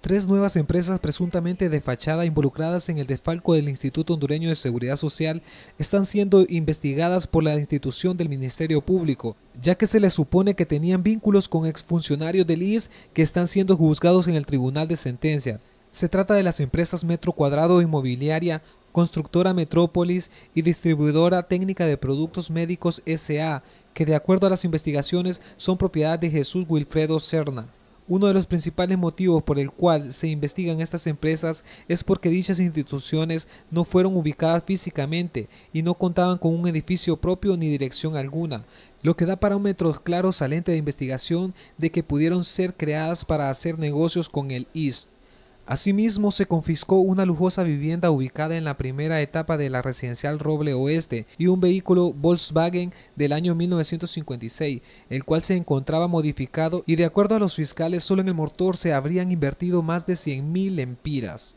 Tres nuevas empresas presuntamente de fachada involucradas en el desfalco del Instituto Hondureño de Seguridad Social están siendo investigadas por la institución del Ministerio Público, ya que se les supone que tenían vínculos con exfuncionarios del IS que están siendo juzgados en el Tribunal de Sentencia. Se trata de las empresas Metro Cuadrado Inmobiliaria, Constructora Metrópolis y Distribuidora Técnica de Productos Médicos SA, que de acuerdo a las investigaciones son propiedad de Jesús Wilfredo Cerna. Uno de los principales motivos por el cual se investigan estas empresas es porque dichas instituciones no fueron ubicadas físicamente y no contaban con un edificio propio ni dirección alguna, lo que da parámetros claros al ente de investigación de que pudieron ser creadas para hacer negocios con el IS. Asimismo, se confiscó una lujosa vivienda ubicada en la primera etapa de la residencial Roble Oeste y un vehículo Volkswagen del año 1956, el cual se encontraba modificado y de acuerdo a los fiscales solo en el motor se habrían invertido más de 100.000 empiras.